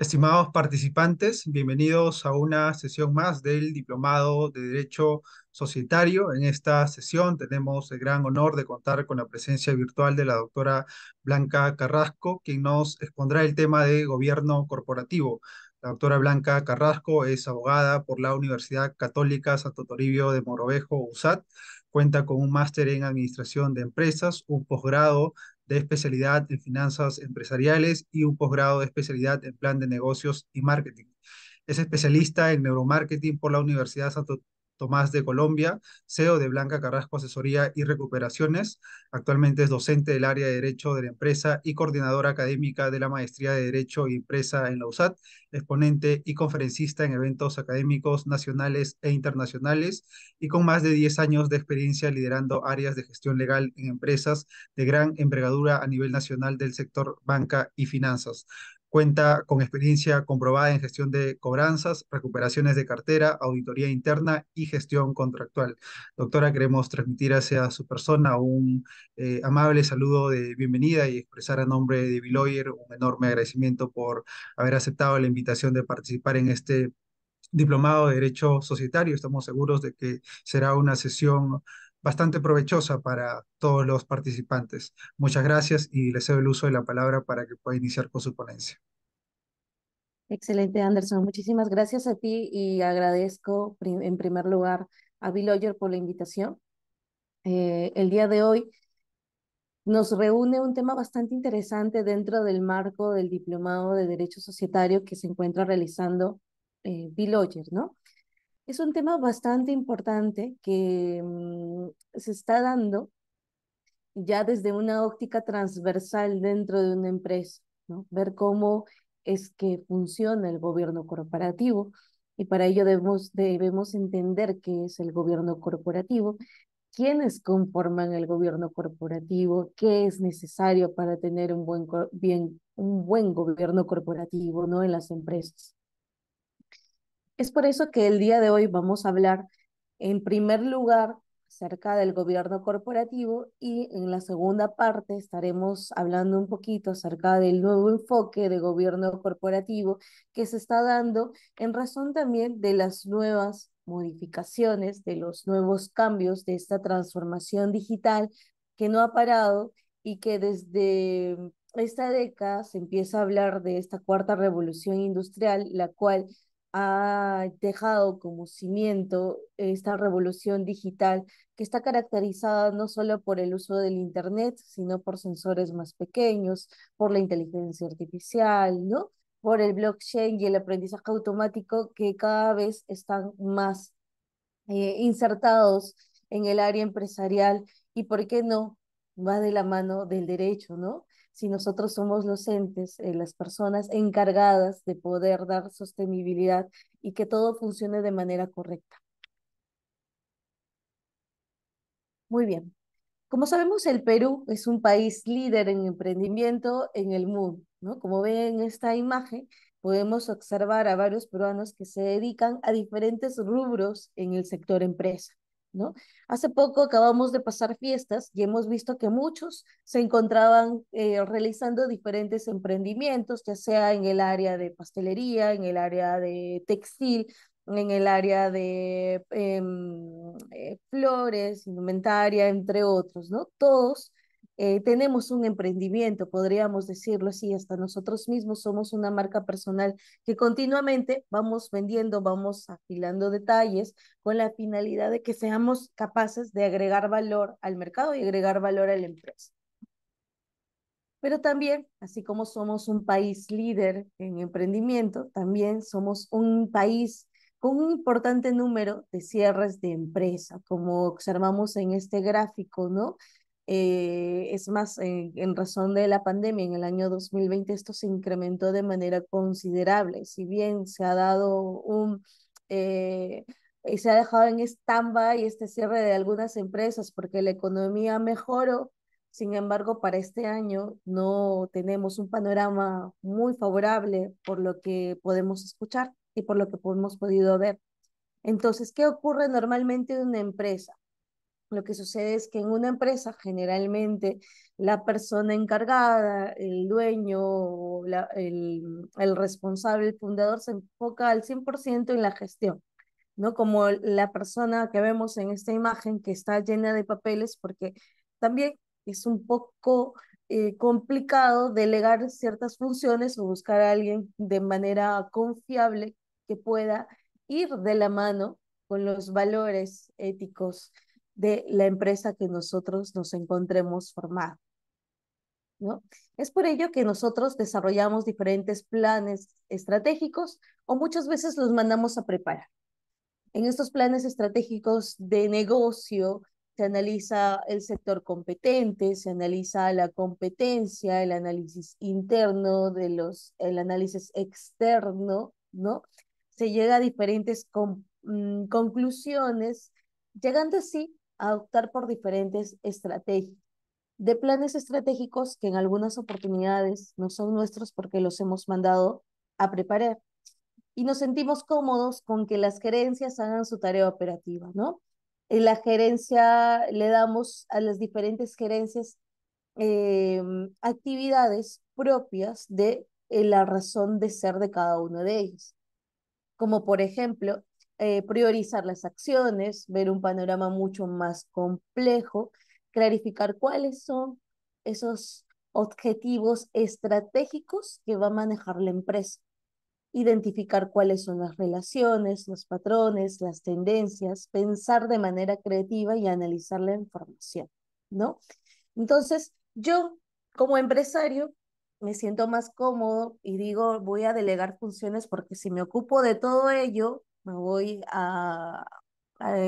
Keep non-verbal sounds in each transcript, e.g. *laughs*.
Estimados participantes, bienvenidos a una sesión más del Diplomado de Derecho Societario. En esta sesión tenemos el gran honor de contar con la presencia virtual de la doctora Blanca Carrasco, quien nos expondrá el tema de gobierno corporativo. La doctora Blanca Carrasco es abogada por la Universidad Católica Santo Toribio de Morovejo, USAT. Cuenta con un máster en Administración de Empresas, un posgrado de especialidad en finanzas empresariales y un posgrado de especialidad en plan de negocios y marketing. Es especialista en neuromarketing por la Universidad Tomás de Colombia, CEO de Blanca Carrasco Asesoría y Recuperaciones. Actualmente es docente del área de Derecho de la empresa y coordinadora académica de la Maestría de Derecho y Empresa en la USAT, exponente y conferencista en eventos académicos nacionales e internacionales y con más de 10 años de experiencia liderando áreas de gestión legal en empresas de gran envergadura a nivel nacional del sector banca y finanzas. Cuenta con experiencia comprobada en gestión de cobranzas, recuperaciones de cartera, auditoría interna y gestión contractual. Doctora, queremos transmitir hacia su persona un eh, amable saludo de bienvenida y expresar a nombre de Biloyer un enorme agradecimiento por haber aceptado la invitación de participar en este diplomado de Derecho Societario. Estamos seguros de que será una sesión bastante provechosa para todos los participantes. Muchas gracias y le cedo el uso de la palabra para que pueda iniciar con su ponencia. Excelente, Anderson. Muchísimas gracias a ti y agradezco en primer lugar a Bill por la invitación. Eh, el día de hoy nos reúne un tema bastante interesante dentro del marco del Diplomado de Derecho Societario que se encuentra realizando eh, Bill Oyer, ¿no? es un tema bastante importante que mm, se está dando ya desde una óptica transversal dentro de una empresa, ¿no? ver cómo es que funciona el gobierno corporativo y para ello debemos, debemos entender qué es el gobierno corporativo, quiénes conforman el gobierno corporativo, qué es necesario para tener un buen, bien, un buen gobierno corporativo ¿no? en las empresas. Es por eso que el día de hoy vamos a hablar en primer lugar acerca del gobierno corporativo y en la segunda parte estaremos hablando un poquito acerca del nuevo enfoque de gobierno corporativo que se está dando en razón también de las nuevas modificaciones, de los nuevos cambios, de esta transformación digital que no ha parado y que desde esta década se empieza a hablar de esta cuarta revolución industrial, la cual ha dejado como cimiento esta revolución digital que está caracterizada no solo por el uso del Internet, sino por sensores más pequeños, por la inteligencia artificial, ¿no? por el blockchain y el aprendizaje automático que cada vez están más eh, insertados en el área empresarial y, ¿por qué no? Va de la mano del derecho, ¿no? si nosotros somos los entes, eh, las personas encargadas de poder dar sostenibilidad y que todo funcione de manera correcta. Muy bien. Como sabemos, el Perú es un país líder en emprendimiento en el mundo. ¿no? Como ven en esta imagen, podemos observar a varios peruanos que se dedican a diferentes rubros en el sector empresa. ¿no? Hace poco acabamos de pasar fiestas y hemos visto que muchos se encontraban eh, realizando diferentes emprendimientos, ya sea en el área de pastelería, en el área de textil, en el área de em, eh, flores, indumentaria, entre otros, ¿no? Todos eh, tenemos un emprendimiento, podríamos decirlo así, hasta nosotros mismos somos una marca personal que continuamente vamos vendiendo, vamos afilando detalles con la finalidad de que seamos capaces de agregar valor al mercado y agregar valor a la empresa. Pero también, así como somos un país líder en emprendimiento, también somos un país con un importante número de cierres de empresa, como observamos en este gráfico, ¿no? Eh, es más, en razón de la pandemia, en el año 2020 esto se incrementó de manera considerable. Si bien se ha dado un... Eh, se ha dejado en estamba y este cierre de algunas empresas porque la economía mejoró, sin embargo, para este año no tenemos un panorama muy favorable por lo que podemos escuchar y por lo que hemos podido ver. Entonces, ¿qué ocurre normalmente en una empresa? lo que sucede es que en una empresa generalmente la persona encargada, el dueño, el, responsable, el fundador se enfoca al 100% en la gestión, ¿no? Como la persona que vemos en esta imagen que está llena de papeles porque también es un poco eh, complicado delegar ciertas funciones o buscar a alguien de manera confiable que pueda ir de la mano con los valores éticos de la empresa que nosotros nos encontremos formado. ¿No? Es por ello que nosotros desarrollamos diferentes planes estratégicos o muchas veces los mandamos a preparar. En estos planes estratégicos de negocio se analiza el sector competente, se analiza la competencia, el análisis interno de los el análisis externo, ¿no? Se llega a diferentes mm, conclusiones, llegando así a por diferentes estrategias, de planes estratégicos que en algunas oportunidades no son nuestros porque los hemos mandado a preparar. Y nos sentimos cómodos con que las gerencias hagan su tarea operativa, ¿no? En la gerencia le damos a las diferentes gerencias em, actividades propias de eh, la razón de ser de cada uno de ellos. Como por ejemplo, eh, priorizar las acciones, ver un panorama mucho más complejo, clarificar cuáles son esos objetivos estratégicos que va a manejar la empresa, identificar cuáles son las relaciones, los patrones, las tendencias, pensar de manera creativa y analizar la información, ¿no? Entonces, yo como empresario me siento más cómodo y digo, voy a delegar funciones porque si me ocupo de todo ello, voy a,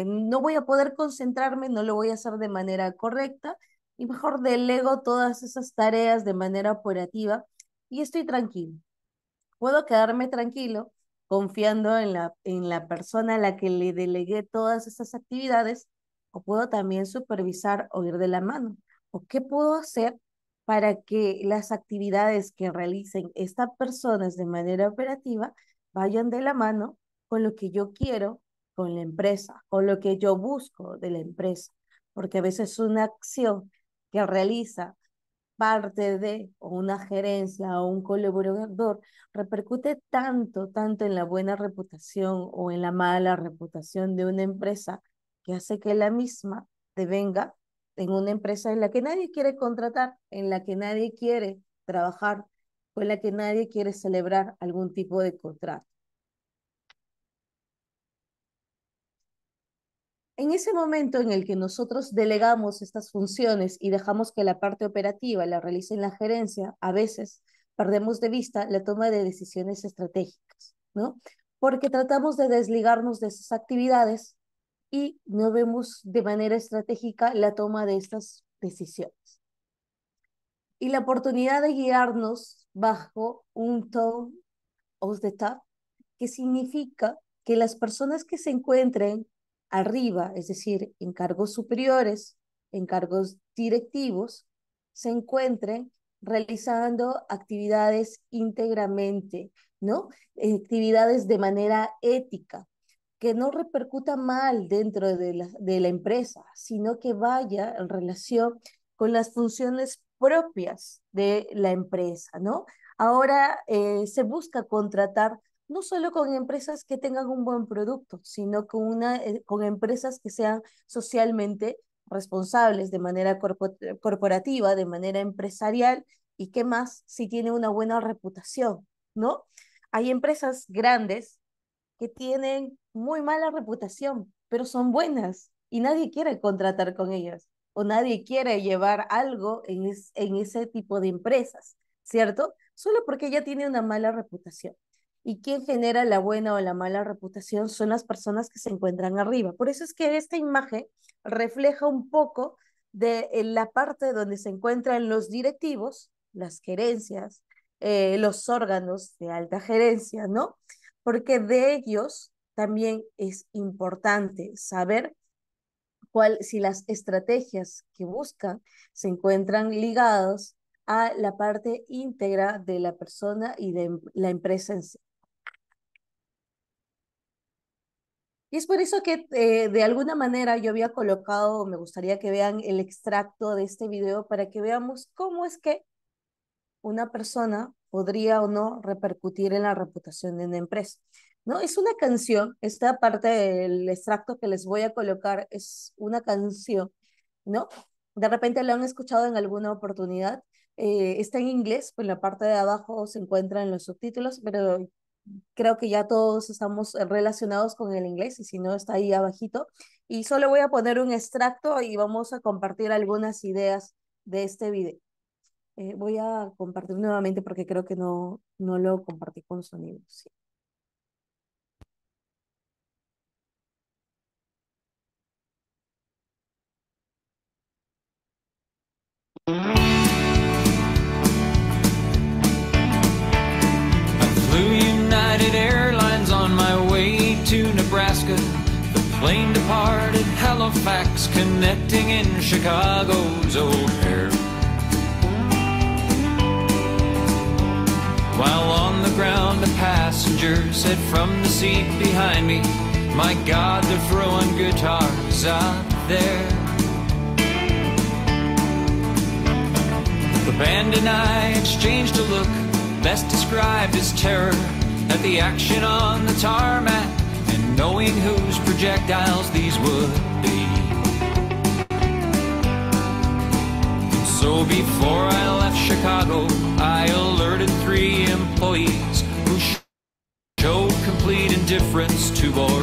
no voy a poder concentrarme, no lo voy a hacer de manera correcta y mejor delego todas esas tareas de manera operativa y estoy tranquilo. Puedo quedarme tranquilo confiando en la, en la persona a la que le delegué todas esas actividades o puedo también supervisar o ir de la mano. ¿O qué puedo hacer para que las actividades que realicen estas personas de manera operativa vayan de la mano con lo que yo quiero con la empresa, con lo que yo busco de la empresa, porque a veces una acción que realiza parte de una gerencia o un colaborador repercute tanto, tanto en la buena reputación o en la mala reputación de una empresa que hace que la misma venga en una empresa en la que nadie quiere contratar, en la que nadie quiere trabajar, con la que nadie quiere celebrar algún tipo de contrato. en ese momento en el que nosotros delegamos estas funciones y dejamos que la parte operativa la realice en la gerencia, a veces perdemos de vista la toma de decisiones estratégicas, ¿no? Porque tratamos de desligarnos de esas actividades y no vemos de manera estratégica la toma de estas decisiones. Y la oportunidad de guiarnos bajo un tone of the top, que significa que las personas que se encuentren arriba, es decir, en cargos superiores, en cargos directivos, se encuentren realizando actividades íntegramente, ¿no? Actividades de manera ética, que no repercuta mal dentro de la, de la empresa, sino que vaya en relación con las funciones propias de la empresa, ¿no? Ahora eh, se busca contratar no solo con empresas que tengan un buen producto, sino con, una, eh, con empresas que sean socialmente responsables de manera eh, corporativa, de manera empresarial y qué más si tiene una buena reputación, ¿no? Hay empresas grandes que tienen muy mala reputación, pero son buenas y nadie quiere contratar con ellas o nadie quiere llevar algo en, en ese tipo de empresas, ¿cierto? Solo porque ya tiene una mala reputación y quien genera la buena o la mala reputación son las personas que se encuentran arriba. Por eso es que esta imagen refleja un poco de eh, la parte donde se encuentran los directivos, las gerencias, eh, los órganos de alta gerencia, ¿no? Porque de ellos también es importante saber cuál, si las estrategias que buscan se encuentran ligadas a la parte íntegra de la persona y de la empresa en sí. Y es por eso que eh, de alguna manera yo había colocado, me gustaría que vean el extracto de este video para que veamos cómo es que una persona podría o no repercutir en la reputación de una empresa. ¿no? Es una canción, esta parte del extracto que les voy a colocar es una canción, ¿no? De repente la han escuchado en alguna oportunidad. Eh, está en inglés, pues la parte de abajo se encuentran los subtítulos, pero creo que ya todos estamos eh, relacionados con el inglés y si no está ahí abajito. Y solo voy a poner un extracto y vamos a compartir algunas ideas de este video. Eh, voy a compartir nuevamente porque creo que no, no lo compartí con sonido. Sí. apart at Halifax, connecting in Chicago's O'Hare. While on the ground, a passenger said from the seat behind me, My God, they're throwing guitars out there. The band and I exchanged a look, best described as terror, at the action on the tarmac knowing whose projectiles these would be. So before I left Chicago, I alerted three employees who showed complete indifference to our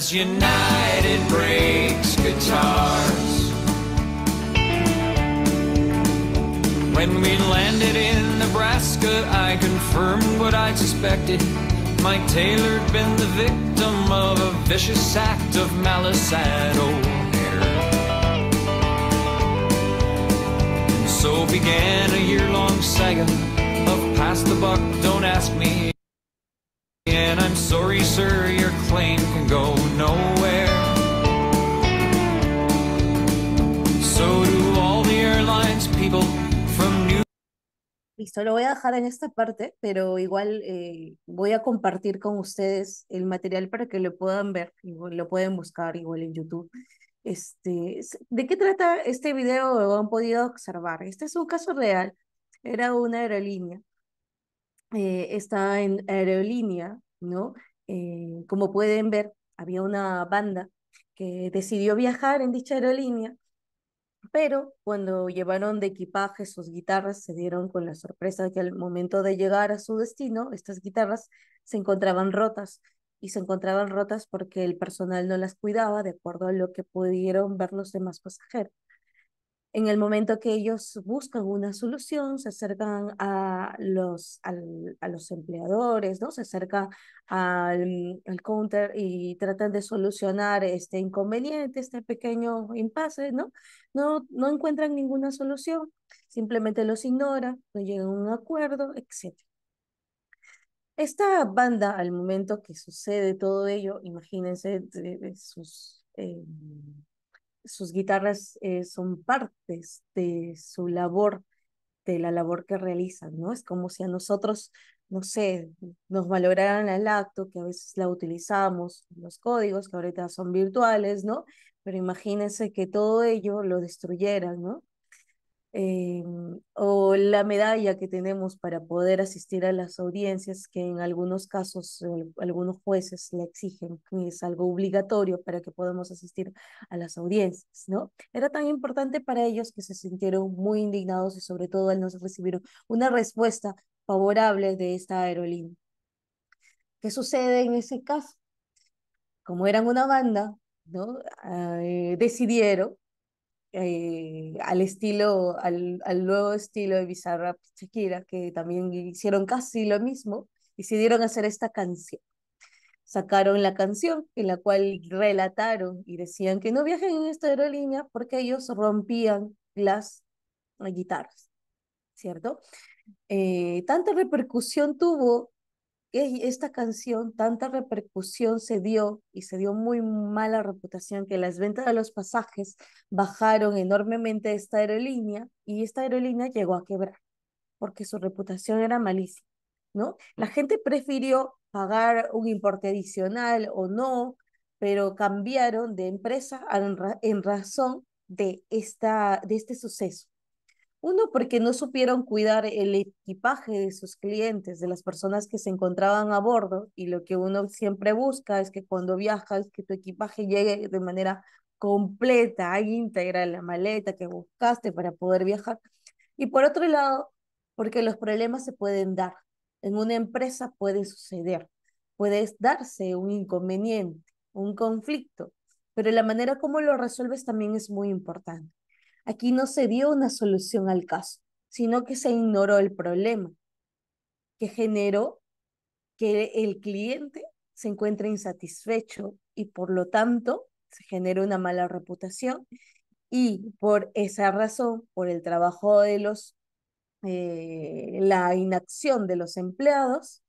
as United breaks guitars. When we landed in Nebraska, I confirmed what I suspected. Mike Taylor'd been the victim of a vicious act of malice at O'Hare. so began a year-long saga of pass the buck, don't ask me. Esto lo voy a dejar en esta parte, pero igual eh, voy a compartir con ustedes el material para que lo puedan ver, y lo pueden buscar igual en YouTube. Este, ¿De qué trata este video o han podido observar? Este es un caso real, era una aerolínea, eh, está en aerolínea, ¿no? Eh, como pueden ver, había una banda que decidió viajar en dicha aerolínea pero cuando llevaron de equipaje sus guitarras, se dieron con la sorpresa que al momento de llegar a su destino, estas guitarras se encontraban rotas y se encontraban rotas porque el personal no las cuidaba de acuerdo a lo que pudieron ver los demás pasajeros. En el momento que ellos buscan una solución, se acercan a los, a los empleadores, ¿no? Se acercan al, counter y tratan de solucionar este inconveniente, este pequeño impasse, ¿no? No, no encuentran ninguna solución, simplemente los ignora, no llegan a un acuerdo, etc. Esta banda, al momento que sucede todo ello, imagínense sus... Em, sus guitarras eh, son partes de su labor, de la labor que realizan, ¿no? Es como si a nosotros, no sé, nos valoraran el acto, que a veces la utilizamos, los códigos que ahorita son virtuales, ¿no? Pero imagínense que todo ello lo destruyeran, ¿no? Em, o la medalla que tenemos para poder asistir a las audiencias, que en algunos casos algunos jueces le exigen, es algo obligatorio para que podamos asistir a las audiencias, ¿no? Era tan importante para ellos que se sintieron muy indignados y sobre todo al no recibir una respuesta favorable de esta aerolínea. ¿Qué sucede en ese caso? Como eran una banda, ¿no? Ah, eh, decidieron eh, al estilo, al, al, nuevo estilo de Bizarra Shakira, que también hicieron casi lo mismo, decidieron hacer esta canción. Sacaron la canción en la cual relataron y decían que no viajen en esta aerolínea porque ellos rompían las guitarras, ¿cierto? Eh, tanta repercusión tuvo esta canción tanta repercusión se dio y se dio muy mala reputación que las ventas de los pasajes bajaron enormemente esta aerolínea y esta aerolínea llegó a quebrar porque su reputación era malísima, ¿no? La gente prefirió pagar un importe adicional o no, pero cambiaron de empresa en, razón de, esta, de este suceso. Uno, porque no supieron cuidar el equipaje de sus clientes, de las personas que se encontraban a bordo, y lo que uno siempre busca es que cuando viajas, que tu equipaje llegue de manera completa, íntegra, la maleta que buscaste para poder viajar. Y por otro lado, porque los problemas se pueden dar. En una empresa puede suceder, puede darse un inconveniente, un conflicto, pero la manera como lo resuelves también es muy importante. Aquí no se dio una solución al caso, sino que se ignoró el problema, que generó que el cliente se encuentre insatisfecho y por lo tanto se generó una mala reputación y por esa razón, por el trabajo de los, eh, la inacción de los empleados,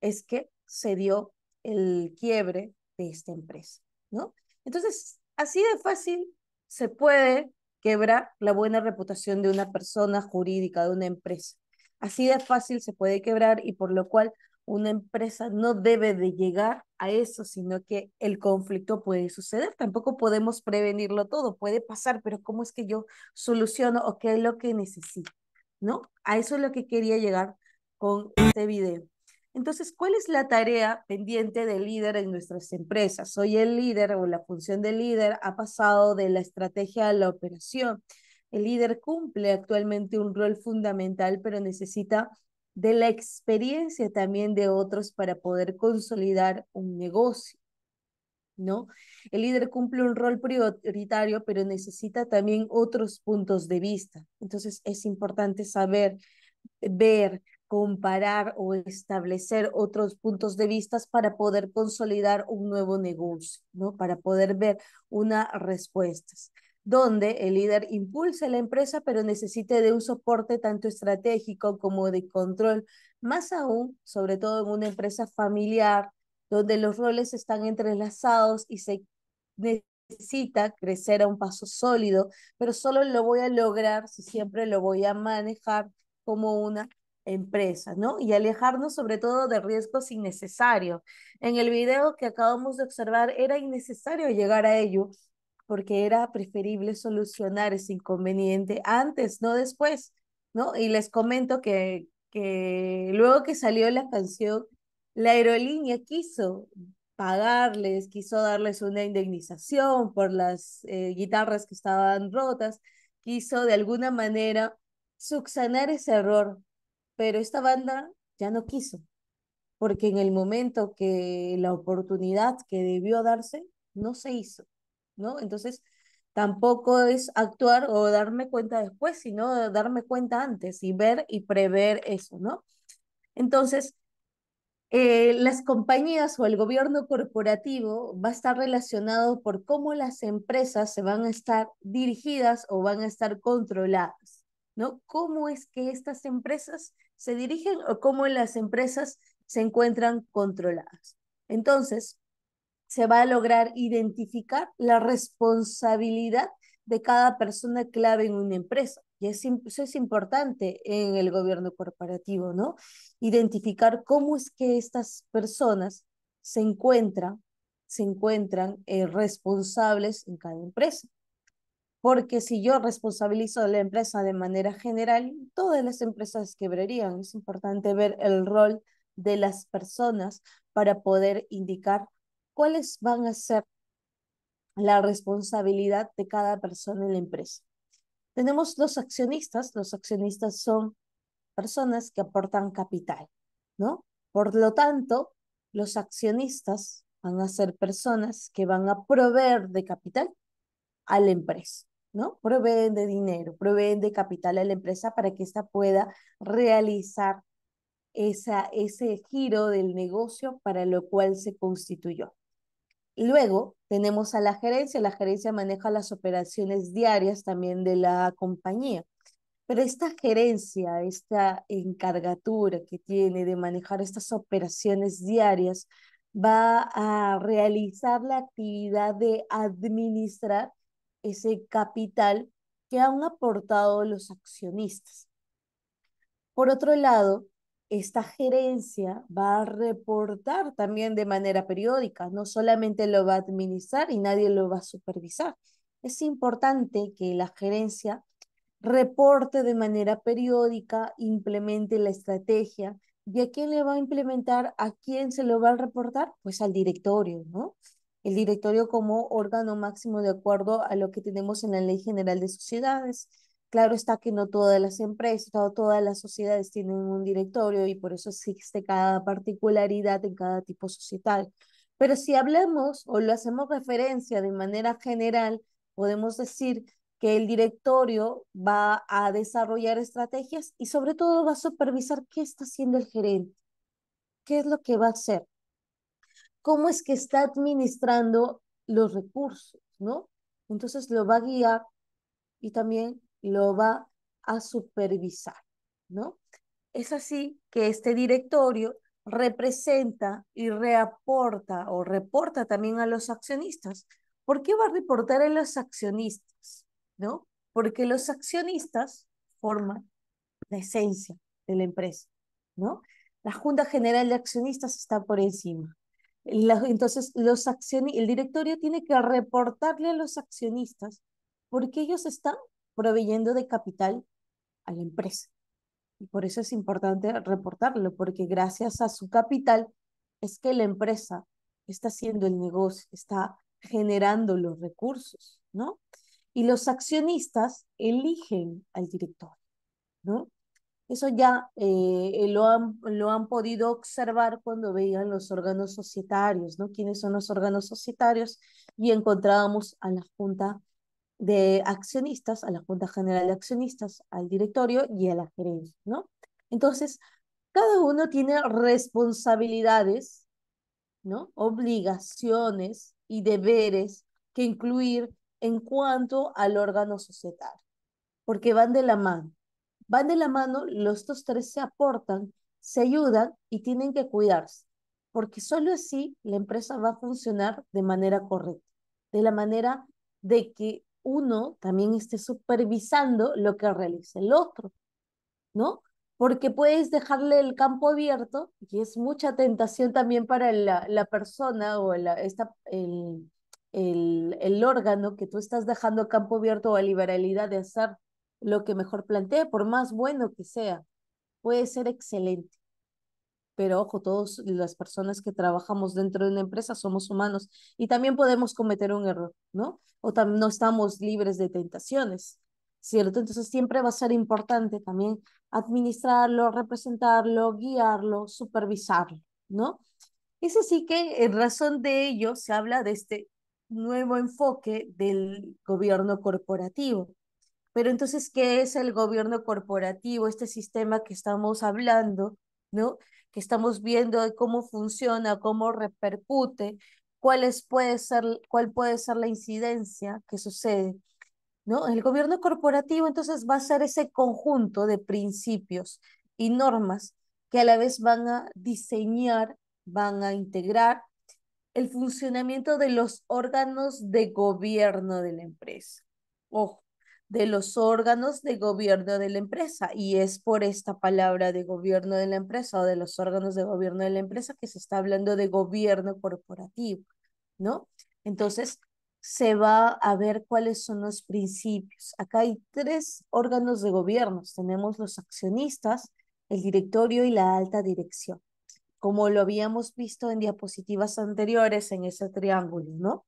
es que se dio el quiebre de esta empresa, ¿no? Entonces, así de fácil se puede quebrar la buena reputación de una persona jurídica, de una empresa. Así de fácil se puede quebrar y por lo cual una empresa no debe de llegar a eso, sino que el conflicto puede suceder. Tampoco podemos prevenirlo todo, puede pasar, pero ¿cómo es que yo soluciono o qué es lo que necesito? ¿No? A eso es lo que quería llegar con este video. Entonces, ¿cuál es la tarea pendiente del líder en nuestras empresas? Hoy el líder o la función del líder ha pasado de la estrategia a la operación. El líder cumple actualmente un rol fundamental, pero necesita de la experiencia también de otros para poder consolidar un negocio. ¿No? El líder cumple un rol prioritario, pero necesita también otros puntos de vista. Entonces es importante saber ver comparar o establecer otros puntos de vista para poder consolidar un nuevo negocio, ¿no? Para poder ver una respuesta. donde el líder impulse la empresa, pero necesite de un soporte tanto estratégico como de control, más aún, sobre todo en una empresa familiar, donde los roles están entrelazados y se necesita crecer a un paso sólido, pero solo lo voy a lograr si siempre lo voy a manejar como una empresas, ¿no? Y alejarnos sobre todo de riesgos innecesarios. En el video que acabamos de observar era innecesario llegar a ello porque era preferible solucionar ese inconveniente antes, no después, ¿no? Y les comento que, que luego que salió la canción, la aerolínea quiso pagarles, quiso darles una indemnización por las eh, guitarras que estaban rotas, quiso de alguna manera subsanar ese error, pero esta banda ya no quiso, porque en el momento que la oportunidad que debió darse, no se hizo, ¿no? Entonces, tampoco es actuar o darme cuenta después, sino darme cuenta antes y ver y prever eso, ¿no? Entonces, eh, las compañías o el gobierno corporativo va a estar relacionado por cómo las empresas se van a estar dirigidas o van a estar controladas, ¿no? ¿Cómo es que estas empresas se dirigen o cómo las empresas se encuentran controladas. Entonces, se va a lograr identificar la responsabilidad de cada persona clave en una empresa. Y eso es importante en el gobierno corporativo, ¿no? Identificar cómo es que estas personas se encuentran, se encuentran eh, responsables en cada empresa. Porque si yo responsabilizo a la empresa de manera general, todas las empresas quebrarían. Es importante ver el rol de las personas para poder indicar cuáles van a ser la responsabilidad de cada persona en la empresa. Tenemos los accionistas. Los accionistas son personas que aportan capital, ¿no? Por lo tanto, los accionistas van a ser personas que van a proveer de capital a la empresa. ¿no? Proveen de dinero, proveen de capital a la empresa para que ésta pueda realizar esa, ese giro del negocio para lo cual se constituyó. Luego tenemos a la gerencia, la gerencia maneja las operaciones diarias también de la compañía. Pero esta gerencia, esta encargatura que tiene de manejar estas operaciones diarias, va a realizar la actividad de administrar ese capital que han aportado los accionistas. Por otro lado, esta gerencia va a reportar también de manera periódica, no solamente lo va a administrar y nadie lo va a supervisar. Es importante que la gerencia reporte de manera periódica, implemente la estrategia. ¿Y a quién le va a implementar? ¿A quién se lo va a reportar? Pues al directorio, ¿no? el directorio como órgano máximo de acuerdo a lo que tenemos en la Ley General de Sociedades. Claro está que no todas las empresas o todas las sociedades tienen un directorio y por eso existe cada particularidad en cada tipo societal. Pero si hablamos o lo hacemos referencia de manera general, podemos decir que el directorio va a desarrollar estrategias y sobre todo va a supervisar qué está haciendo el gerente, qué es lo que va a hacer, cómo es que está administrando los recursos, ¿no? Entonces lo va a guiar y también lo va a supervisar, ¿no? Es así que este directorio representa y reaporta o reporta también a los accionistas. ¿Por qué va a reportar a los accionistas? ¿No? Porque los accionistas forman la esencia de la empresa, ¿no? La Junta General de Accionistas está por encima, entonces, los el directorio tiene que reportarle a los accionistas porque ellos están proveyendo de capital a la empresa. Y por eso es importante reportarlo, porque gracias a su capital es que la empresa está haciendo el negocio, está generando los recursos, ¿no? Y los accionistas eligen al director, ¿no? Eso ya eh, lo, han, lo han podido observar cuando veían los órganos societarios, ¿no? ¿Quiénes son los órganos societarios? Y encontrábamos a la Junta de Accionistas, a la Junta General de Accionistas, al directorio y a la gerencia, ¿no? Entonces, cada uno tiene responsabilidades, ¿no? Obligaciones y deberes que incluir en cuanto al órgano societario, porque van de la mano van de la mano, los dos tres se aportan, se ayudan y tienen que cuidarse, porque solo así la empresa va a funcionar de manera correcta, de la manera de que uno también esté supervisando lo que realiza el otro, ¿no? Porque puedes dejarle el campo abierto y es mucha tentación también para la, la persona o la, esta, el, el, el, órgano que tú estás dejando campo abierto o a liberalidad de hacer lo que mejor plantee, por más bueno que sea. Puede ser excelente. Pero ojo, todas las personas que trabajamos dentro de una empresa somos humanos y también podemos cometer un error, ¿no? O no estamos libres de tentaciones, ¿cierto? Entonces siempre va a ser importante también administrarlo, representarlo, guiarlo, supervisarlo, ¿no? Es así que en razón de ello se habla de este nuevo enfoque del gobierno corporativo, pero entonces, ¿qué es el gobierno corporativo, este sistema que estamos hablando, ¿no? que estamos viendo cómo funciona, cómo repercute, cuál, puede ser, cuál puede ser la incidencia que sucede. ¿no? El gobierno corporativo entonces va a ser ese conjunto de principios y normas que a la vez van a diseñar, van a integrar el funcionamiento de los órganos de gobierno de la empresa. Ojo de los órganos de gobierno de la empresa. Y es por esta palabra de gobierno de la empresa o de los órganos de gobierno de la empresa que se está hablando de gobierno corporativo, ¿no? Entonces, se va a ver cuáles son los principios. Acá hay tres órganos de gobierno. Tenemos los accionistas, el directorio y la alta dirección, como lo habíamos visto en diapositivas anteriores en ese triángulo, ¿no?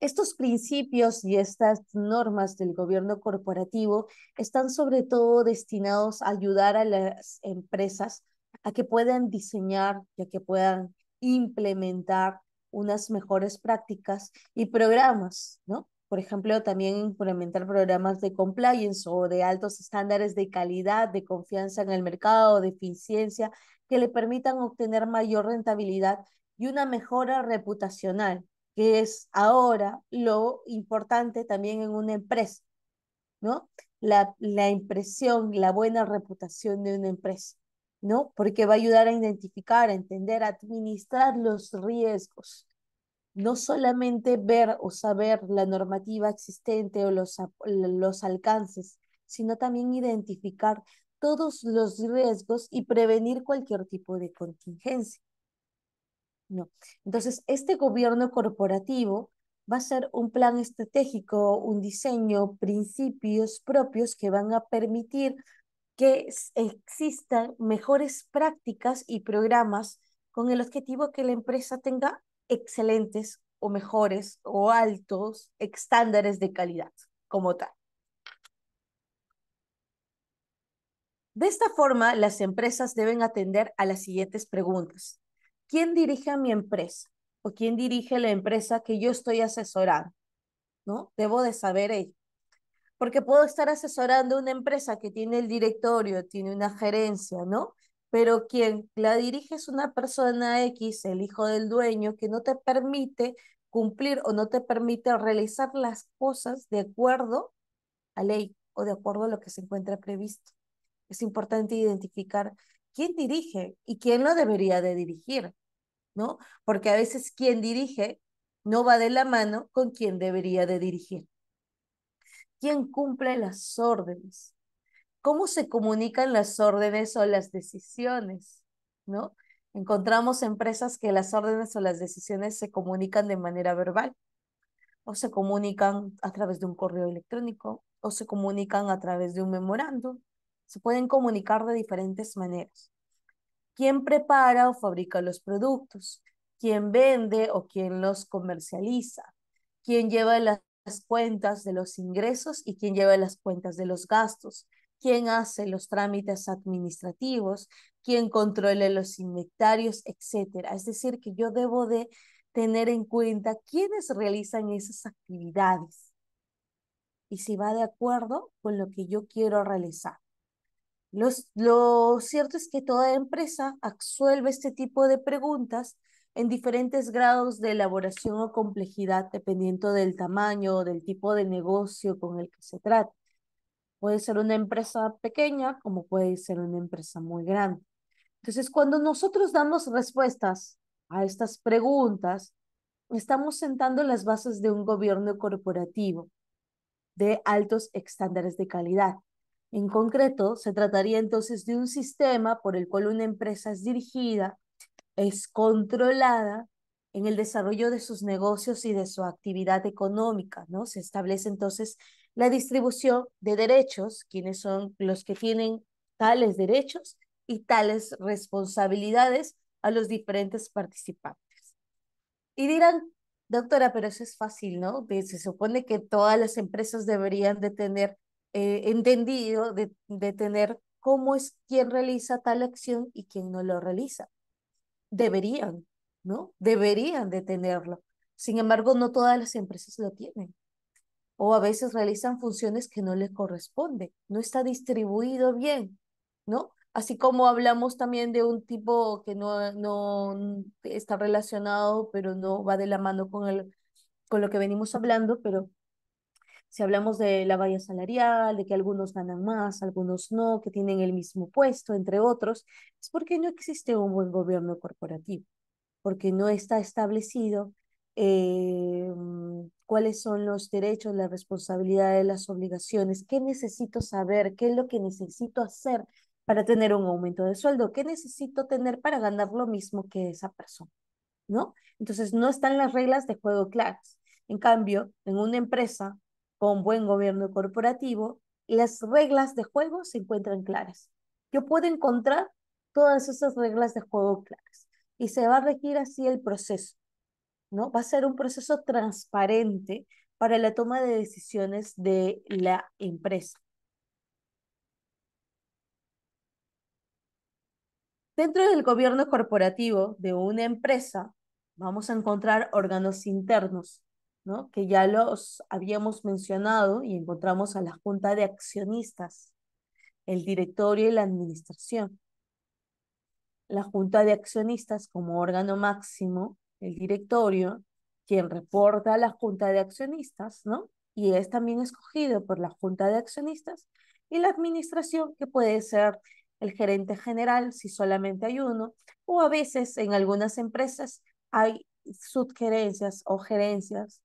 Estos principios y estas normas del gobierno corporativo están sobre todo destinados a ayudar a las empresas a que puedan diseñar y a que puedan implementar unas mejores prácticas y programas, ¿no? Por ejemplo, también implementar programas de compliance o de altos estándares de calidad, de confianza en el mercado, de eficiencia, que le permitan obtener mayor rentabilidad y una mejora reputacional, que es ahora lo importante también en una empresa, ¿no? La, la impresión, la buena reputación de una empresa, ¿no? Porque va a ayudar a identificar, a entender, a administrar los riesgos. No solamente ver o saber la normativa existente o los, los alcances, sino también identificar todos los riesgos y prevenir cualquier tipo de contingencia. No. Entonces, este gobierno corporativo va a ser un plan estratégico, un diseño, principios propios que van a permitir que existan mejores prácticas y programas con el objetivo que la empresa tenga excelentes o mejores o altos estándares de calidad como tal. De esta forma, las empresas deben atender a las siguientes preguntas quién dirige a mi empresa o quién dirige la empresa que yo estoy asesorando, ¿no? Debo de saber ello. Porque puedo estar asesorando una empresa que tiene el directorio, tiene una gerencia, ¿no? Pero quien la dirige es una persona X, el hijo del dueño, que no te permite cumplir o no te permite realizar las cosas de acuerdo a ley o de acuerdo a lo que se encuentra previsto. Es importante identificar quién dirige y quién lo debería de dirigir, ¿no? Porque a veces quien dirige no va de la mano con quien debería de dirigir. ¿Quién cumple las órdenes? ¿Cómo se comunican las órdenes o las decisiones? ¿No? Encontramos empresas que las órdenes o las decisiones se comunican de manera verbal o se comunican a través de un correo electrónico o se comunican a través de un memorándum se pueden comunicar de diferentes maneras. ¿Quién prepara o fabrica los productos? ¿Quién vende o quién los comercializa? ¿Quién lleva las cuentas de los ingresos y quién lleva las cuentas de los gastos? ¿Quién hace los trámites administrativos? ¿Quién controla los inventarios, etcétera? Es decir, que yo debo de tener en cuenta quiénes realizan esas actividades y si va de acuerdo con lo que yo quiero realizar lo cierto es que toda empresa absuelve este tipo de preguntas en diferentes grados de elaboración o complejidad, dependiendo del tamaño o del tipo de negocio con el que se trate. Puede ser una empresa pequeña como puede ser una empresa muy grande. Entonces, cuando nosotros damos respuestas a estas preguntas, estamos sentando las bases de un gobierno corporativo de altos estándares de calidad. En concreto, se trataría entonces de un sistema por el cual una empresa es dirigida, es controlada en el desarrollo de sus negocios y de su actividad económica, ¿no? Se establece entonces la distribución de derechos, quiénes son los que tienen tales derechos y tales responsabilidades a los diferentes participantes. Y dirán, doctora, pero eso es fácil, ¿no? Pues, se supone que todas las empresas deberían de tener eh, entendido de, tener cómo es quien realiza tal acción y quién no lo realiza. Deberían, ¿no? Deberían de tenerlo. Sin embargo, no todas las empresas lo tienen. O a veces realizan funciones que no les corresponde, No está distribuido bien, ¿no? Así como hablamos también de un tipo que no, no está relacionado, pero no va de la mano con, el, con lo que venimos hablando, pero si hablamos de la valla salarial, de que algunos ganan más, algunos no, que tienen el mismo puesto, entre otros, es porque no existe un buen gobierno corporativo, porque no está establecido eh, cuáles son los derechos, las responsabilidades, las obligaciones, qué necesito saber, qué es lo que necesito hacer para tener un aumento de sueldo, qué necesito tener para ganar lo mismo que esa persona, ¿no? Entonces no están las reglas de juego claras. En cambio, en una empresa con buen gobierno corporativo, las reglas de juego se encuentran claras. Yo puedo encontrar todas esas reglas de juego claras y se va a regir así el proceso, ¿no? Va a ser un proceso transparente para la toma de decisiones de la empresa. Dentro del gobierno corporativo de una empresa vamos a encontrar órganos internos, ¿no? que ya los habíamos mencionado y encontramos a la Junta de Accionistas, el directorio y la administración. La Junta de Accionistas como órgano máximo, el directorio, quien reporta a la Junta de Accionistas, ¿no? Y es también escogido por la Junta de Accionistas y la administración, que puede ser el gerente general, si solamente hay uno, o a veces en algunas empresas hay subgerencias o gerencias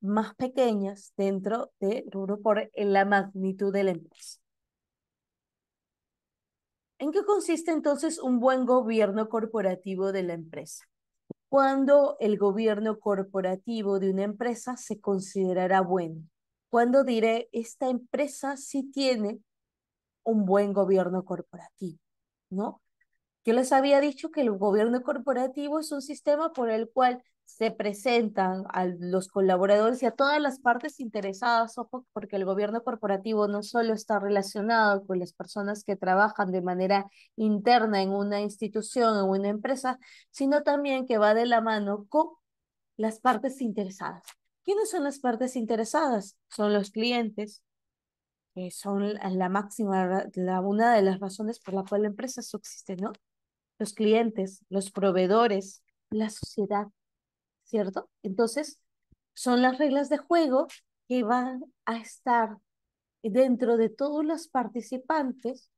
más pequeñas dentro de rubro por la magnitud de la empresa. ¿En qué consiste entonces un buen gobierno corporativo de la empresa? ¿Cuándo el gobierno corporativo de una empresa se considerará bueno? ¿Cuándo diré, esta empresa sí tiene un buen gobierno corporativo, ¿no? Yo les había dicho que el gobierno corporativo es un sistema por el cual se presentan a los colaboradores y a todas las partes interesadas, porque el gobierno corporativo no solo está relacionado con las personas que trabajan de manera interna en una institución o una empresa, sino también que va de la mano con las partes interesadas. ¿Quiénes son las partes interesadas? Son los clientes, que son la máxima, la, una de las razones por la cual la empresa subsiste, ¿no? Los clientes, los proveedores, la sociedad, ¿cierto? Entonces, son las reglas de juego que van a estar dentro de todos los participantes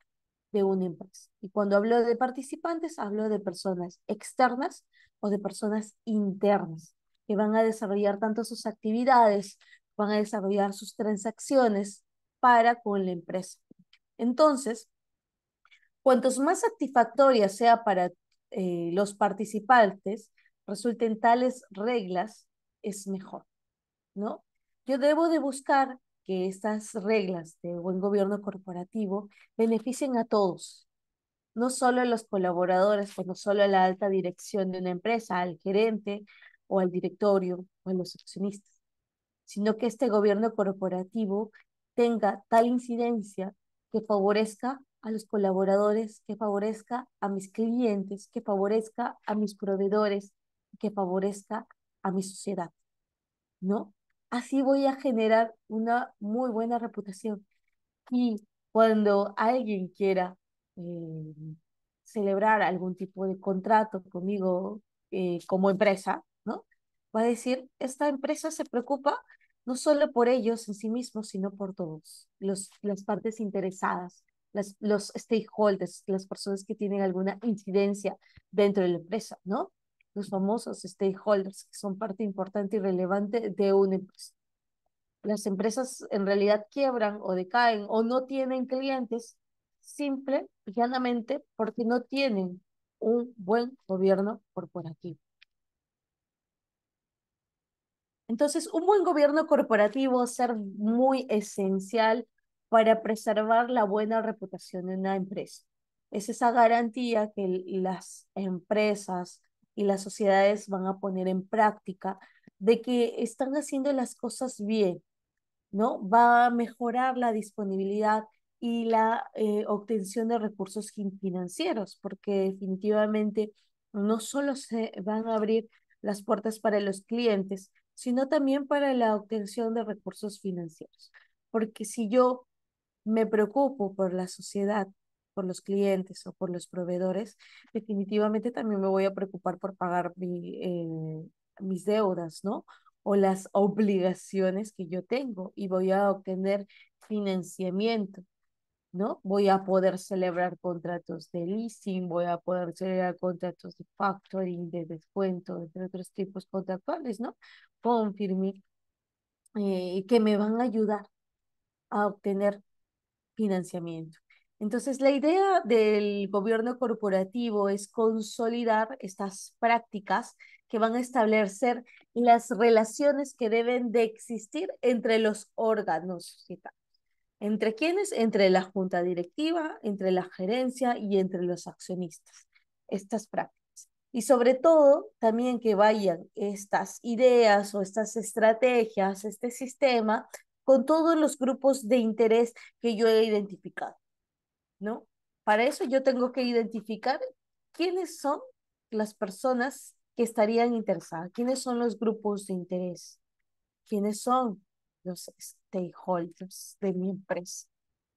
de una empresa. Y cuando hablo de participantes, hablo de personas externas o de personas internas, que van a desarrollar tanto sus actividades, van a desarrollar sus transacciones para con la empresa. Entonces, cuantos más satisfactoria sea para eh, los participantes resulten tales reglas, es mejor, ¿no? Yo debo de buscar que estas reglas de buen gobierno corporativo beneficien a todos, no solo a los colaboradores, pues no solo a la alta dirección de una empresa, al gerente o al directorio o a los accionistas, sino que este gobierno corporativo tenga tal incidencia que favorezca a los colaboradores, que favorezca a mis clientes, que favorezca a mis proveedores, que favorezca a mi sociedad, ¿no? Así voy a generar una muy buena reputación. Y cuando alguien quiera eh, celebrar algún tipo de contrato conmigo eh, como empresa, ¿no? Va a decir, esta empresa se preocupa no solo por ellos en sí mismos, sino por todos, los, las partes interesadas, las, los stakeholders, las personas que tienen alguna incidencia dentro de la empresa, ¿no? los famosos stakeholders, que son parte importante y relevante de una empresa. Las empresas en realidad quiebran o decaen o no tienen clientes simple y llanamente porque no tienen un buen gobierno corporativo. Entonces, un buen gobierno corporativo va a ser muy esencial para preservar la buena reputación de una empresa. Es esa garantía que las empresas, y las sociedades van a poner en práctica de que están haciendo las cosas bien, ¿no? Va a mejorar la disponibilidad y la eh, obtención de recursos financieros, porque definitivamente no solo se van a abrir las puertas para los clientes, sino también para la obtención de recursos financieros. Porque si yo me preocupo por la sociedad por los clientes o por los proveedores, definitivamente también me voy a preocupar por pagar eh, mis deudas, ¿no? O las *laughs* obligaciones que yo tengo y voy a obtener financiamiento. ¿no? Voy a poder celebrar contratos de leasing, voy a poder celebrar contratos de factoring, de descuento, entre otros tipos contractuales, ¿no? Confirmé eh, que me van a ayudar a obtener financiamiento. Entonces, la idea del gobierno corporativo es consolidar estas prácticas que van a establecer las relaciones que deben de existir entre los órganos ¿Entre quiénes? Entre la junta directiva, entre la gerencia y entre los accionistas. Estas prácticas. Y sobre todo, también que vayan estas ideas o estas estrategias, este sistema, con todos los grupos de interés que yo he identificado. ¿no? Para eso yo tengo que identificar quiénes son las personas que estarían interesadas, quiénes son los grupos de interés, quiénes son los stakeholders de mi empresa,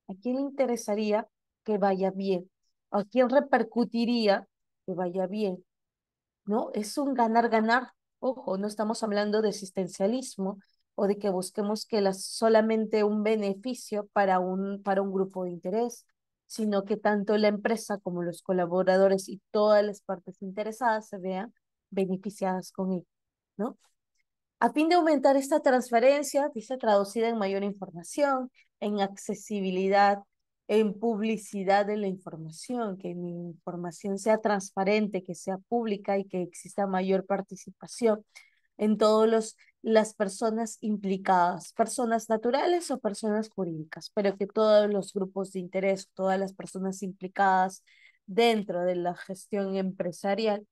a quién le interesaría que vaya bien, a quién repercutiría que vaya bien, ¿no? Es un ganar-ganar. Ojo, no estamos hablando de existencialismo o de que busquemos que las, solamente un beneficio para un, para un grupo de interés sino que tanto la empresa como los colaboradores y todas las partes interesadas se vean beneficiadas con ello, ¿no? A fin de aumentar esta transferencia, dice traducida en mayor información, en accesibilidad, en publicidad de la información, que mi información sea transparente, que sea pública y que exista mayor participación en todos los las personas implicadas, personas naturales o personas jurídicas, pero que todos los grupos de interés, todas las personas implicadas dentro de la gestión empresarial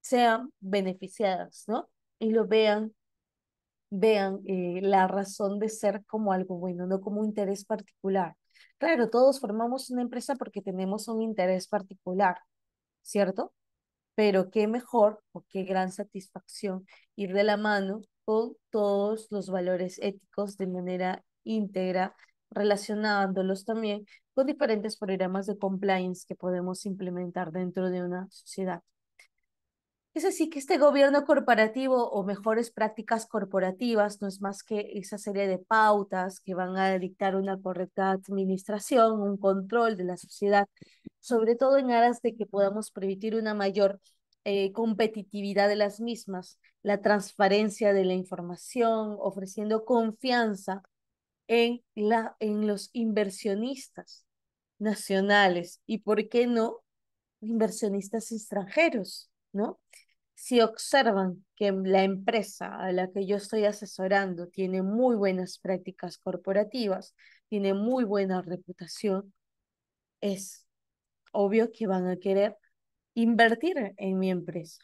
sean beneficiadas, ¿no? Y lo vean, vean eh, la razón de ser como algo bueno, no como interés particular. Claro, todos formamos una empresa porque tenemos un interés particular, ¿cierto? Pero qué mejor o qué gran satisfacción ir de la mano con todos los valores éticos de manera íntegra, relacionándolos también con diferentes programas de compliance que podemos implementar dentro de una sociedad. Es así que este gobierno corporativo o mejores prácticas corporativas no es más que esa serie de pautas que van a dictar una correcta administración, un control de la sociedad, sobre todo en aras de que podamos permitir una mayor eh, competitividad de las mismas, la transparencia de la información, ofreciendo confianza en, la, en los inversionistas nacionales y, ¿por qué no, inversionistas extranjeros? ¿no? Si observan que la empresa a la que yo estoy asesorando tiene muy buenas prácticas corporativas, tiene muy buena reputación, es obvio que van a querer invertir en mi empresa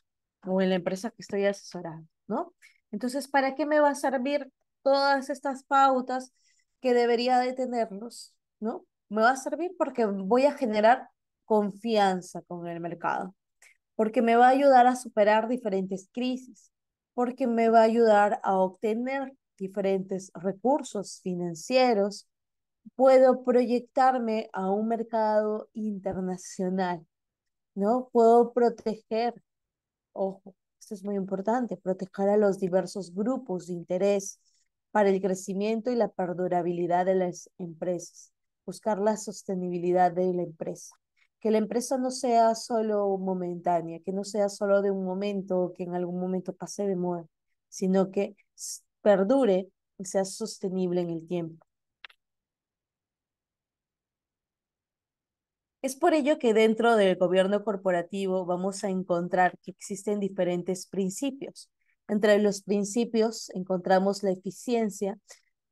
o en la empresa que estoy asesorando, ¿no? Entonces, ¿para qué me va a servir todas estas pautas que debería de tenerlos, ¿no? Me va a servir porque voy a generar confianza con el mercado, porque me va a ayudar a superar diferentes crisis, porque me va a ayudar a obtener diferentes recursos financieros, puedo proyectarme a un mercado internacional, ¿no? Puedo proteger, ojo, esto es muy importante, proteger a los diversos grupos de interés para el crecimiento y la perdurabilidad de las empresas, buscar la sostenibilidad de la empresa, que la empresa no sea solo momentánea, que no sea solo de un momento, que en algún momento pase de moda, sino que perdure y sea sostenible en el tiempo. Es por ello que dentro del gobierno corporativo vamos a encontrar que existen diferentes principios. Entre los principios encontramos la eficiencia,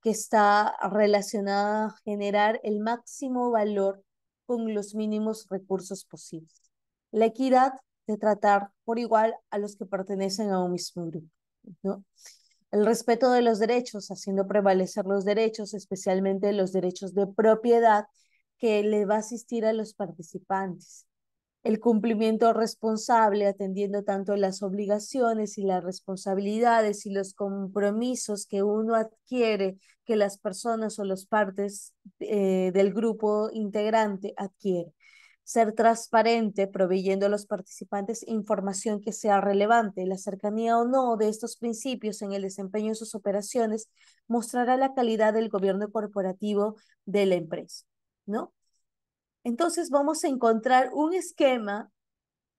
que está relacionada a generar el máximo valor con los mínimos recursos posibles. La equidad de tratar por igual a los que pertenecen a un mismo grupo. El respeto de los derechos, haciendo prevalecer los derechos, especialmente los derechos de propiedad que le va a asistir a los participantes. El cumplimiento responsable, atendiendo tanto las obligaciones y las responsabilidades y los compromisos que uno adquiere, que las personas o las partes eh, del grupo integrante adquieren ser transparente, proveyendo a los participantes información que sea relevante. La cercanía o no de estos principios en el desempeño de sus operaciones mostrará la calidad del gobierno corporativo de la empresa. ¿no? Entonces vamos a encontrar un esquema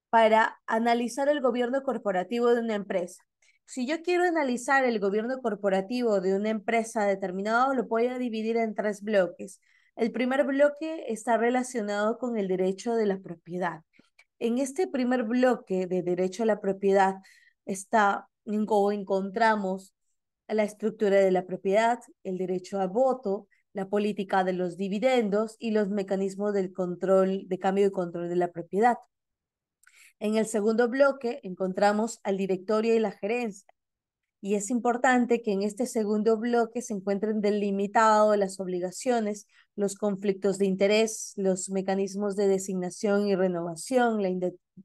para analizar el gobierno corporativo de una empresa. Si yo quiero analizar el gobierno corporativo de una empresa determinada, lo voy a dividir en tres bloques. El primer bloque está relacionado con el derecho de la propiedad. En este primer bloque de derecho a la propiedad está o encontramos la estructura de la propiedad, el derecho a voto, la política de los dividendos y los mecanismos del control, de cambio y control de la propiedad. En el segundo bloque encontramos al directorio y la gerencia. Y es importante que en este segundo bloque se encuentren delimitados las obligaciones, los conflictos de interés, los mecanismos de designación y renovación, la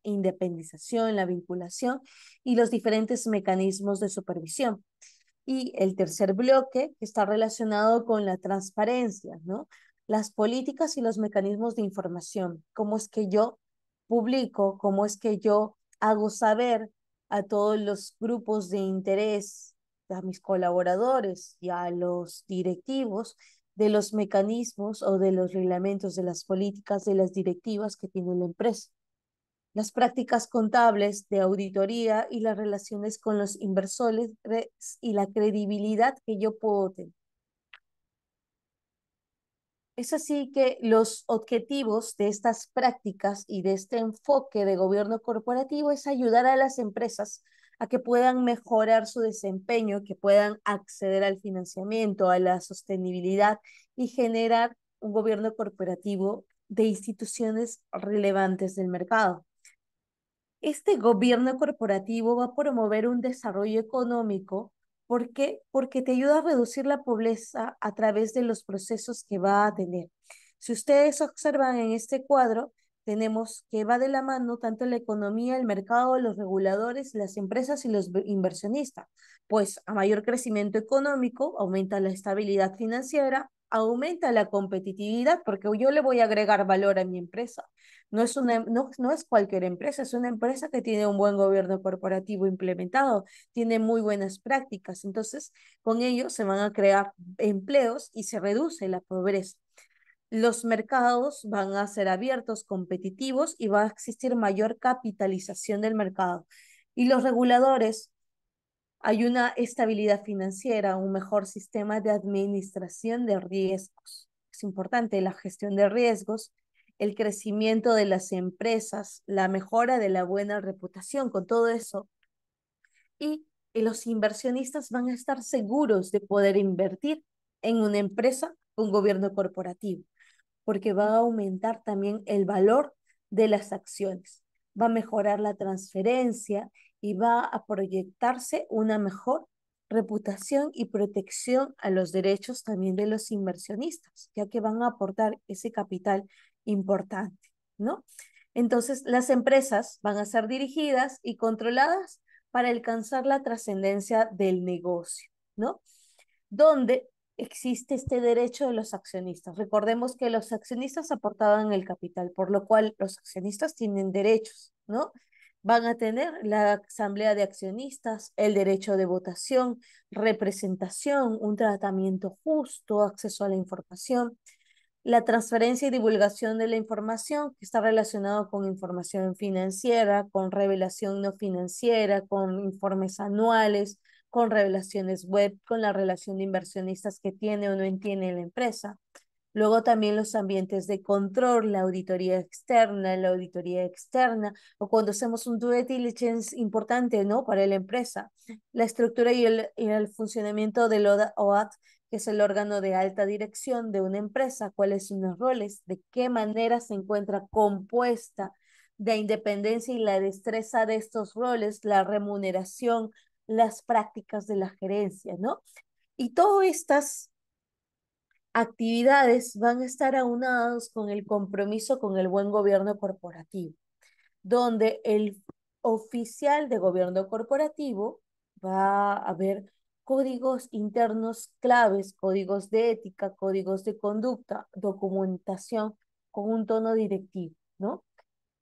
independización, la vinculación y los diferentes mecanismos de supervisión. Y el tercer bloque está relacionado con la transparencia, ¿no? Las políticas y los mecanismos de información, cómo es que yo publico, cómo es que yo hago saber a todos los grupos de interés, a mis colaboradores y a los directivos de los mecanismos o de los reglamentos de las políticas de las directivas que tiene la empresa las prácticas contables de auditoría y las relaciones con los inversores y la credibilidad que yo puedo tener. Es así que los objetivos de estas prácticas y de este enfoque de gobierno corporativo es ayudar a las empresas a que puedan mejorar su desempeño, que puedan acceder al financiamiento, a la sostenibilidad y generar un gobierno corporativo de instituciones relevantes del mercado. Este gobierno corporativo va a promover un desarrollo económico. ¿Por qué? Porque te ayuda a reducir la pobreza a través de los procesos que va a tener. Si ustedes observan en este cuadro, tenemos que va de la mano tanto la economía, el mercado, los reguladores, las empresas y los inversionistas, pues a mayor crecimiento económico aumenta la estabilidad financiera, aumenta la competitividad porque yo le voy a agregar valor a mi empresa. No es, una, no, es cualquier empresa, es una empresa que tiene un buen gobierno corporativo implementado, tiene muy buenas prácticas. Entonces, con ello se van a crear empleos y se reduce la pobreza. Los mercados van a ser abiertos, competitivos y va a existir mayor capitalización del mercado. Y los reguladores hay una estabilidad financiera, un mejor sistema de administración de riesgos. Es importante la gestión de riesgos, el crecimiento de las empresas, la mejora de la buena reputación, con todo eso. Y los inversionistas van a estar seguros de poder invertir en una empresa, un gobierno corporativo, porque va a aumentar también el valor de las acciones, va a mejorar la transferencia y va a proyectarse una mejor reputación y protección a los derechos también de los inversionistas, ya que van a aportar ese capital importante, ¿no? Entonces, las empresas van a ser dirigidas y controladas para alcanzar la trascendencia del negocio, ¿no? Donde existe este derecho de los accionistas. Recordemos que los accionistas aportaban el capital, por lo cual los accionistas tienen derechos, ¿no? van a tener la asamblea de accionistas, el derecho de votación, representación, un tratamiento justo, acceso a la información, la transferencia y divulgación de la información que está relacionado con información financiera, con revelación no financiera, con informes anuales, con revelaciones web, con la relación de inversionistas que tiene o no entiende la empresa Luego también los ambientes de control, la auditoría externa, la auditoría externa, o cuando hacemos un due diligence importante, ¿no? Para la empresa. La estructura y el, el funcionamiento del OAT, que es el órgano de alta dirección de una empresa, cuáles son los roles, de qué manera se encuentra compuesta de independencia y la destreza de estos roles, la remuneración, las prácticas de la gerencia, ¿no? Y todas estas actividades van a estar aunadas con el compromiso con el buen gobierno corporativo, donde el oficial de gobierno corporativo va a haber códigos internos claves, códigos de ética, códigos de conducta, documentación con un tono directivo, ¿no?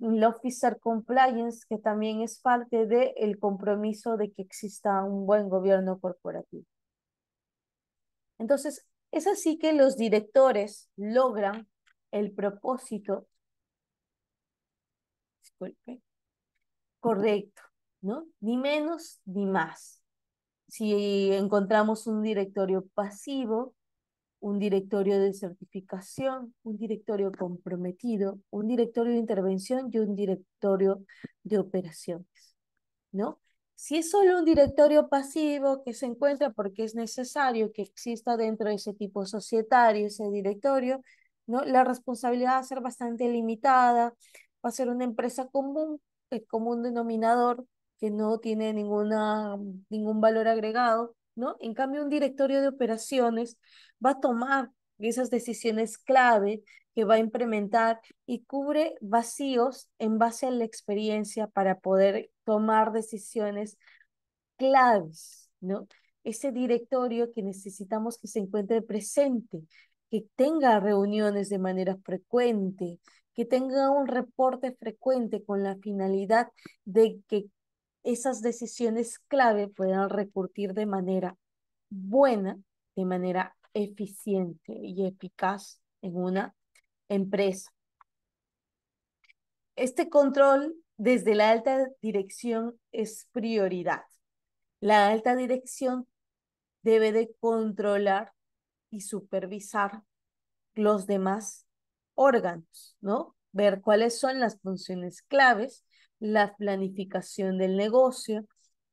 El officer compliance, que también es parte del el compromiso de que exista un buen gobierno corporativo. Entonces, es así que los directores logran el propósito correcto, ¿no? Ni menos ni más. Si encontramos un directorio pasivo, un directorio de certificación, un directorio comprometido, un directorio de intervención y un directorio de operaciones, ¿no? Si es solo un directorio pasivo que se encuentra porque es necesario que exista dentro de ese tipo societario, ese directorio, ¿no? la responsabilidad va a ser bastante limitada, va a ser una empresa común, el eh, común denominador que no tiene ninguna, ningún valor agregado, ¿no? En cambio, un directorio de operaciones va a tomar esas decisiones clave que va a implementar y cubre vacíos en base a la experiencia para poder tomar decisiones claves, ¿no? Ese directorio que necesitamos que se encuentre presente, que tenga reuniones de manera frecuente, que tenga un reporte frecuente con la finalidad de que esas decisiones clave puedan recurrir de manera buena, de manera eficiente y eficaz en una empresa. Este control desde la alta dirección es prioridad. La alta dirección debe de controlar y supervisar los demás órganos, ¿no? Ver cuáles son las funciones claves, la planificación del negocio,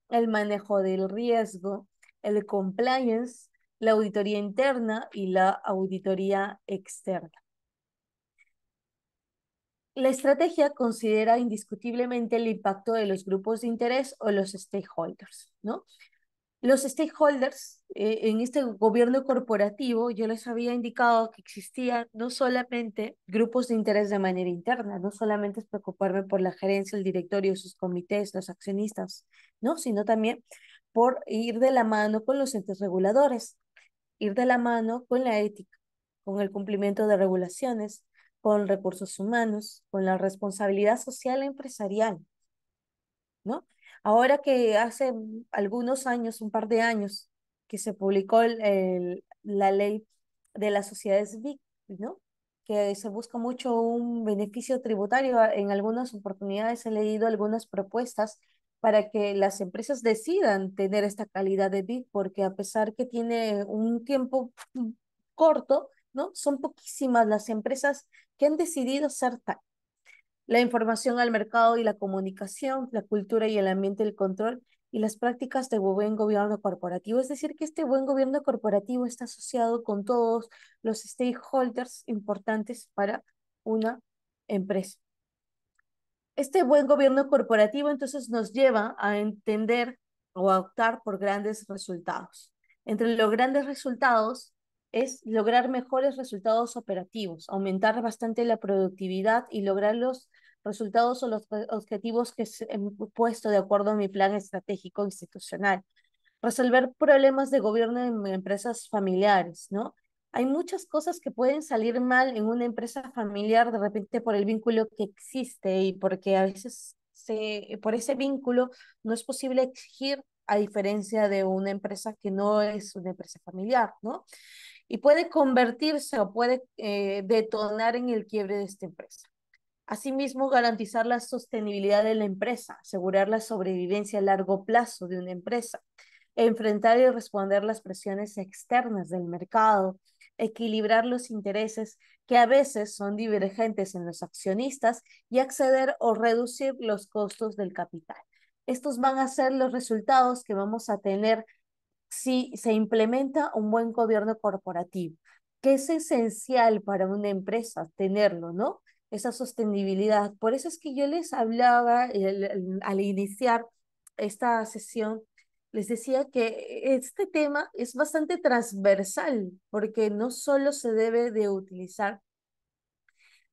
el manejo del riesgo, el compliance, la auditoría interna y la auditoría externa. La estrategia considera indiscutiblemente el impacto de los grupos de interés o los stakeholders, ¿no? Los stakeholders eh, en este gobierno corporativo, yo les había indicado que existían no solamente grupos de interés de manera interna, no solamente es preocuparme por la gerencia, el directorio, sus comités, los accionistas, ¿no? Sino también por ir de la mano con los entes reguladores, ir de la mano con la ética, con el cumplimiento de regulaciones, con recursos humanos, con la responsabilidad social empresarial, ¿no? Ahora que hace algunos años, un par de años, que se publicó el, la ley de las sociedades BIC, ¿no? que se busca mucho un beneficio tributario. Ah, en algunas oportunidades he leído algunas propuestas para que las empresas decidan tener esta calidad de BIC, porque a pesar que tiene un tiempo mm, corto, ¿no? Son poquísimas las empresas que han decidido ser tal. La información al mercado y la comunicación, la cultura y el ambiente del control y las prácticas de buen gobierno corporativo. Es decir, que este buen gobierno corporativo está asociado con todos los stakeholders importantes para una empresa. Este buen gobierno corporativo entonces nos lleva a entender o a optar por grandes resultados. Entre los grandes resultados es lograr mejores resultados operativos, aumentar bastante la productividad y lograr los resultados o los objetivos que he puesto de acuerdo a mi plan estratégico institucional. Resolver problemas de gobierno en empresas familiares, ¿no? Hay muchas cosas que pueden salir mal en una empresa familiar de repente por el vínculo que existe y porque a veces se, por ese vínculo no es posible exigir a diferencia de una empresa que no es una empresa familiar, ¿no? y puede convertirse o puede eh, detonar en el quiebre de esta empresa. Asimismo, garantizar la sostenibilidad de la empresa, asegurar la sobrevivencia a largo plazo de una empresa, enfrentar y responder las presiones externas del mercado, equilibrar los intereses que a veces son divergentes en los accionistas y acceder o reducir los costos del capital. Estos van a ser los resultados que vamos a tener si se implementa un buen gobierno corporativo, que es esencial para una empresa tenerlo, ¿no? Esa sostenibilidad. Por eso es que yo les hablaba al iniciar esta sesión les decía que este tema es bastante transversal porque no solo se debe de utilizar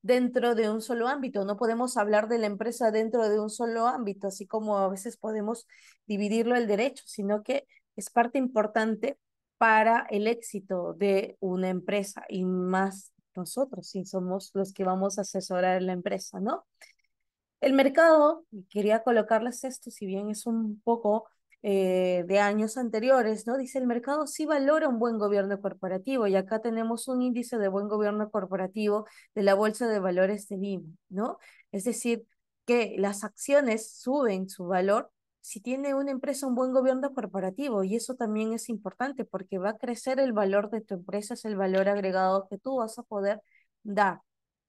dentro de un solo ámbito, no podemos hablar de la empresa dentro de un solo ámbito, así como a veces podemos dividirlo el derecho, sino que es parte importante para el éxito de una empresa y más nosotros, si somos los que vamos a asesorar la empresa, ¿no? El mercado, quería colocarles esto, si bien es un poco eh, de años anteriores, ¿no? Dice, el mercado sí valora un buen gobierno corporativo y acá tenemos un índice de buen gobierno corporativo de la Bolsa de Valores de Lima, ¿no? Es decir, que las acciones suben su valor si tiene una empresa un buen gobierno corporativo y eso también es importante porque va a crecer el valor de tu empresa, es el valor agregado que tú vas a poder dar.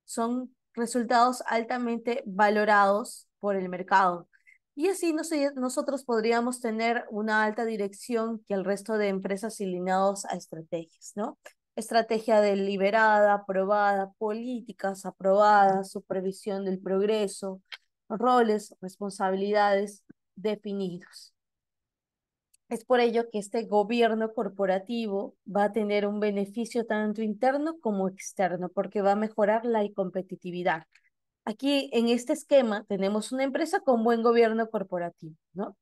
Son resultados altamente valorados por el mercado. Y así eh, nosotros podríamos tener una alta dirección que el resto de empresas alineados a estrategias, ¿no? Estrategia deliberada, aprobada, políticas aprobadas, supervisión del progreso, roles, responsabilidades, definidos. Es por ello que este gobierno corporativo va a tener un beneficio tanto interno como externo, porque va a mejorar la competitividad. Aquí en este esquema tenemos una empresa con buen gobierno corporativo, ¿no?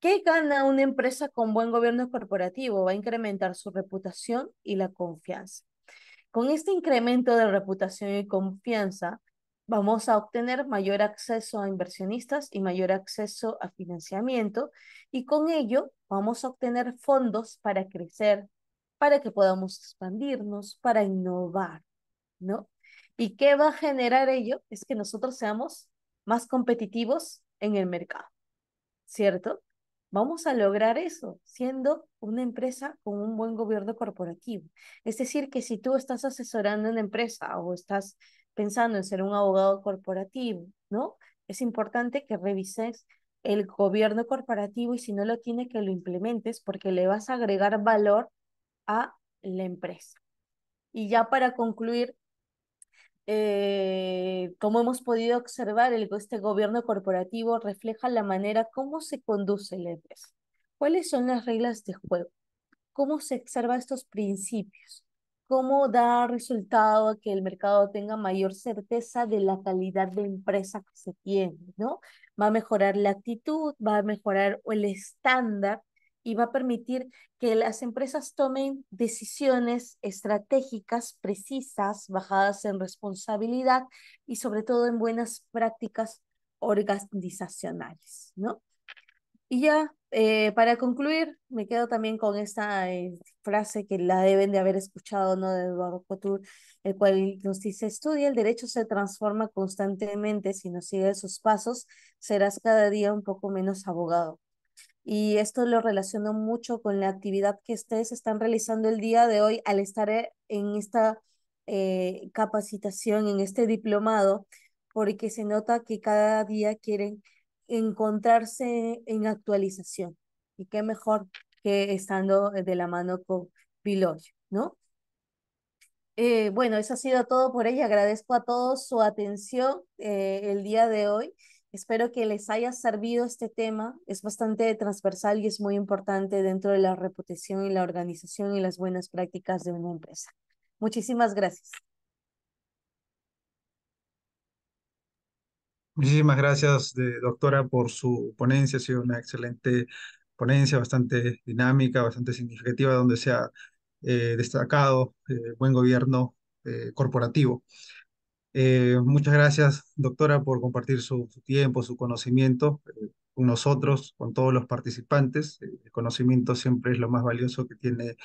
¿Qué gana una empresa con buen gobierno corporativo? Va a incrementar su reputación y la confianza. Con este incremento de reputación y confianza, vamos a obtener mayor acceso a inversionistas y mayor acceso a financiamiento y con ello vamos a obtener fondos para crecer, para que podamos expandirnos, para innovar, ¿no? ¿Y qué va a generar ello? Es que nosotros seamos más competitivos en el mercado, ¿cierto? Vamos a lograr eso siendo una empresa con un buen gobierno corporativo. Es decir, que si tú estás asesorando una empresa o estás pensando en ser un abogado corporativo, ¿no? Es importante que revises el gobierno corporativo y si no lo tiene, que lo implementes porque le vas a agregar valor a la empresa. Y ya para concluir, eh, como hemos podido observar, este gobierno corporativo refleja la manera cómo se conduce la empresa. ¿Cuáles son las reglas de juego? ¿Cómo se observan estos principios? cómo da resultado a que el mercado tenga mayor certeza de la calidad de empresa que se tiene, ¿no? Va a mejorar la actitud, va a mejorar el estándar y va a permitir que las empresas tomen decisiones estratégicas, precisas, bajadas en responsabilidad y sobre todo en buenas prácticas organizacionales, ¿no? Y ya eh, para concluir, me quedo también con esta eh, frase que la deben de haber escuchado, ¿no? De Eduardo Couture, el cual nos dice, estudia, el derecho se transforma constantemente, si no sigues sus pasos, serás cada día un poco menos abogado. Y esto lo relaciono mucho con la actividad que ustedes están realizando el día de hoy al estar eh, en esta capacitación, en este diplomado, porque se nota que cada día quieren encontrarse en actualización. Y qué mejor que estando de la mano con Piloy, ¿no? Eh, bueno, eso ha sido todo por hoy. Agradezco a todos su atención eh, el día de hoy. Espero que les haya servido este tema. Es bastante transversal y es muy importante dentro de la reputación y la organización y las buenas prácticas de una empresa. Muchísimas gracias. Muchísimas gracias, de, eh, doctora, por su ponencia. Ha sido una excelente ponencia, bastante dinámica, bastante significativa, donde se ha eh, destacado el eh, buen gobierno corporativo. muchas gracias, doctora, por compartir su, su tiempo, su conocimiento con nosotros, con todos los participantes. El conocimiento siempre es lo más valioso que tiene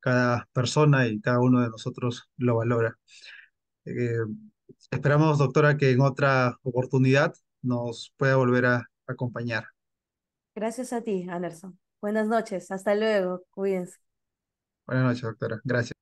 cada persona y cada uno de nosotros lo valora. Esperamos, doctora, que en otra oportunidad nos pueda volver a acompañar. Gracias a ti, Anderson. Buenas noches, hasta luego, cuídense. Buenas noches, doctora. Gracias.